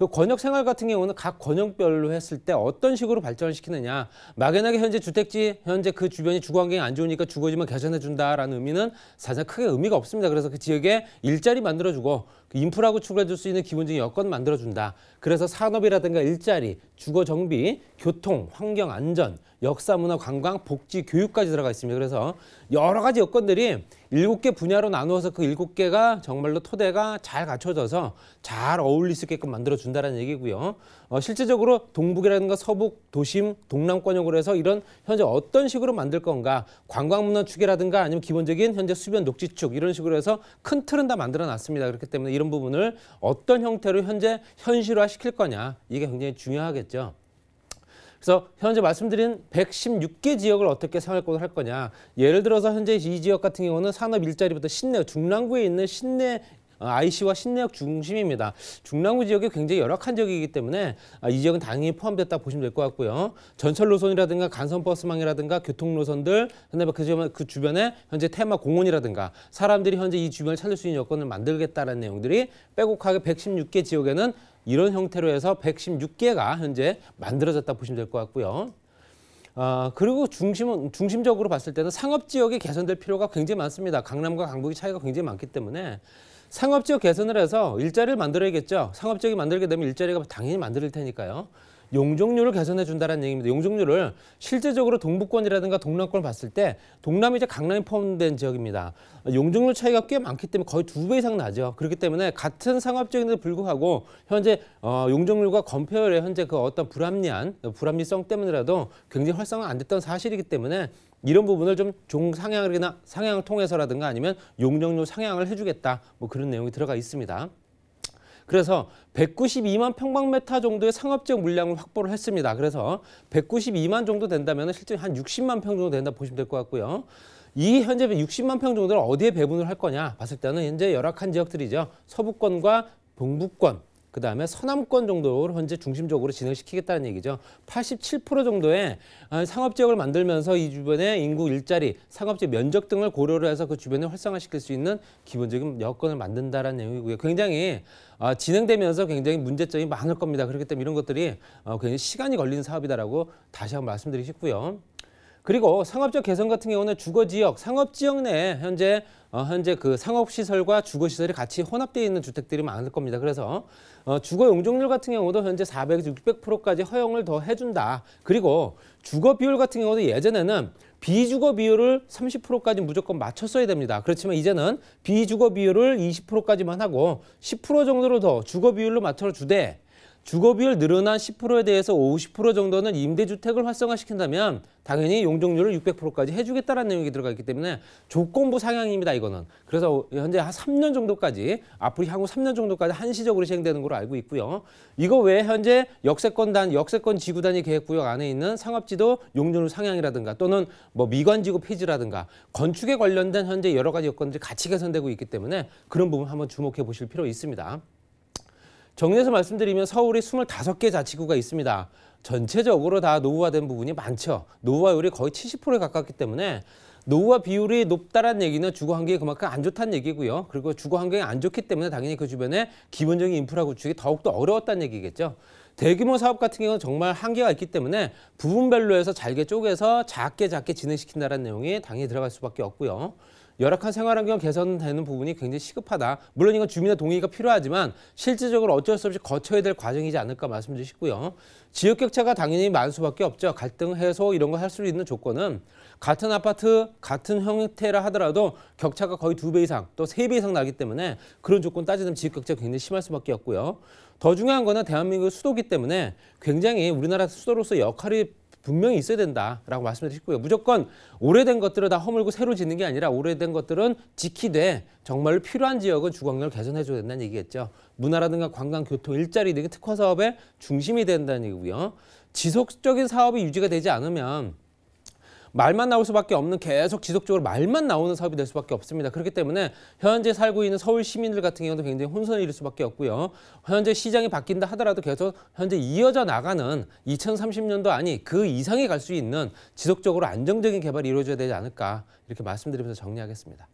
그 권역 생활 같은 경우는 각 권역별로 했을 때 어떤 식으로 발전을 시키느냐. 막연하게 현재 주택지 현재 그 주변이 주거 환경이 안 좋으니까 주거지만 개선해 준다라는 의미는 사실 크게 의미가 없습니다. 그래서 그 지역에 일자리 만들어 주고 그 인프라 구축을 해줄 수 있는 기본적인 여건 만들어 준다. 그래서 산업이라든가 일자리, 주거 정비, 교통, 환경 안전, 역사 문화 관광, 복지, 교육까지 들어가 있습니다. 그래서 여러 가지 여건들이 일곱 개 분야로 나누어서 그 일곱 개가 정말로 토대가 잘 갖춰져서 잘 어울릴 수 있게끔 만들어준다는 얘기고요. 어, 실제적으로 동북이라든가 서북, 도심, 동남권역으로 해서 이런 현재 어떤 식으로 만들 건가 관광문화축이라든가 아니면 기본적인 현재 수변 녹지축 이런 식으로 해서 큰 틀은 다 만들어놨습니다. 그렇기 때문에 이런 부분을 어떤 형태로 현재 현실화시킬 거냐 이게 굉장히 중요하겠죠. 그래서 현재 말씀드린 116개 지역을 어떻게 생활권을 할 거냐. 예를 들어서 현재 이 지역 같은 경우는 산업 일자리부터 신내 중랑구에 있는 신내 IC와 어, 신내역 중심입니다. 중랑구 지역이 굉장히 열악한 지역이기 때문에 아, 이 지역은 당연히 포함됐다 보시면 될 것 같고요. 전철 노선이라든가 간선버스망이라든가 교통노선들, 현대백화그 그 주변에 현재 테마 공원이라든가 사람들이 현재 이 주변을 찾을 수 있는 여건을 만들겠다는 내용들이 빼곡하게 116개 지역에는 이런 형태로 해서 116개가 현재 만들어졌다 보시면 될 것 같고요. 어, 그리고 중심, 중심적으로 봤을 때는 상업지역이 개선될 필요가 굉장히 많습니다. 강남과 강북이 차이가 굉장히 많기 때문에 상업지역 개선을 해서 일자리를 만들어야겠죠. 상업지역이 만들게 되면 일자리가 당연히 만들 테니까요. 용적률을 개선해 준다는 얘기입니다. 용적률을 실제적으로 동북권이라든가 동남권 봤을 때 동남이 이제 강남이 포함된 지역입니다. 용적률 차이가 꽤 많기 때문에 거의 두 배 이상 나죠. 그렇기 때문에 같은 상업적인데도 불구하고 현재 어, 용적률과 건폐율의 현재 그 어떤 불합리한 불합리성 때문이라도 굉장히 활성화 안 됐던 사실이기 때문에 이런 부분을 좀 종상향이나 상향을 통해서라든가 아니면 용적률 상향을 해주겠다 뭐 그런 내용이 들어가 있습니다. 그래서 192만 평방메타 정도의 상업적 물량을 확보를 했습니다. 그래서 192만 정도 된다면 실제 한 60만 평 정도 된다 보시면 될 것 같고요. 이 현재 60만 평 정도를 어디에 배분을 할 거냐 봤을 때는 현재 열악한 지역들이죠. 서부권과 동북권 그 다음에 서남권 정도를 현재 중심적으로 진행시키겠다는 얘기죠. 87% 정도의 어, 상업지역을 만들면서 이 주변의 인구 일자리, 상업지 면적 등을 고려를 해서 그 주변을 활성화시킬 수 있는 기본적인 여건을 만든다라는 내용이고요. 굉장히 어, 진행되면서 굉장히 문제점이 많을 겁니다. 그렇기 때문에 이런 것들이 어, 굉장히 시간이 걸리는 사업이다라고 다시 한번 말씀드리고 싶고요. 그리고 상업적 개선 같은 경우는 주거 지역, 상업 지역 내에 현재 어, 현재 그 상업 시설과 주거 시설이 같이 혼합되어 있는 주택들이 많을 겁니다. 그래서 어, 주거 용적률 같은 경우도 현재 400에서 600%까지 허용을 더 해준다. 그리고 주거 비율 같은 경우도 예전에는 비주거 비율을 30%까지 무조건 맞췄어야 됩니다. 그렇지만 이제는 비주거 비율을 20%까지만 하고 10%정도로더 주거 비율로 맞춰 주되 주거 비율 늘어난 10%에 대해서 50% 정도는 임대주택을 활성화시킨다면 당연히 용적률을 600%까지 해주겠다는 내용이 들어가 있기 때문에 조건부 상향입니다 이거는 그래서 현재 한 3년 정도까지 앞으로 향후 3년 정도까지 한시적으로 시행되는 걸로 알고 있고요 이거 외에 현재 역세권단 역세권 지구단위 계획구역 안에 있는 상업지도 용적률 상향이라든가 또는 뭐 미관지구 폐지라든가 건축에 관련된 현재 여러 가지 여건들이 같이 개선되고 있기 때문에 그런 부분 한번 주목해 보실 필요 있습니다. 정리해서 말씀드리면 서울이 25개 자치구가 있습니다. 전체적으로 다 노후화된 부분이 많죠. 노후화율이 거의 70%에 가깝기 때문에 노후화 비율이 높다는 얘기는 주거 환경이 그만큼 안 좋다는 얘기고요. 그리고 주거 환경이 안 좋기 때문에 당연히 그 주변에 기본적인 인프라 구축이 더욱더 어려웠다는 얘기겠죠. 대규모 사업 같은 경우는 정말 한계가 있기 때문에 부분별로 해서 잘게 쪼개서 작게 작게 진행시킨다는 내용이 당연히 들어갈 수밖에 없고요. 열악한 생활환경 개선되는 부분이 굉장히 시급하다. 물론 이건 주민의 동의가 필요하지만 실질적으로 어쩔 수 없이 거쳐야 될 과정이지 않을까 말씀드리고 고요 지역 격차가 당연히 많을 수밖에 없죠. 갈등 해소 이런 거 할 수 있는 조건은 같은 아파트 같은 형태라 하더라도 격차가 거의 두 배 이상 또 세 배 이상 나기 때문에 그런 조건 따지면 지역 격차가 굉장히 심할 수밖에 없고요. 더 중요한 거는 대한민국 수도기 때문에 굉장히 우리나라 수도로서 역할이 분명히 있어야 된다라고 말씀드리고 요 무조건 오래된 것들을 다 허물고 새로 짓는 게 아니라 오래된 것들은 지키되 정말 필요한 지역은 주거환경을 개선해줘야 된다는 얘기겠죠. 문화라든가 관광, 교통, 일자리 등의 특화 사업의 중심이 된다는 얘기고요. 지속적인 사업이 유지가 되지 않으면 말만 나올 수밖에 없는 계속 지속적으로 말만 나오는 사업이 될 수밖에 없습니다. 그렇기 때문에 현재 살고 있는 서울 시민들 같은 경우도 굉장히 혼선을 일을 수밖에 없고요. 현재 시장이 바뀐다 하더라도 계속 현재 이어져 나가는 2030년도 아니 그 이상에 갈 수 있는 지속적으로 안정적인 개발이 이루어져야 되지 않을까 이렇게 말씀드리면서 정리하겠습니다.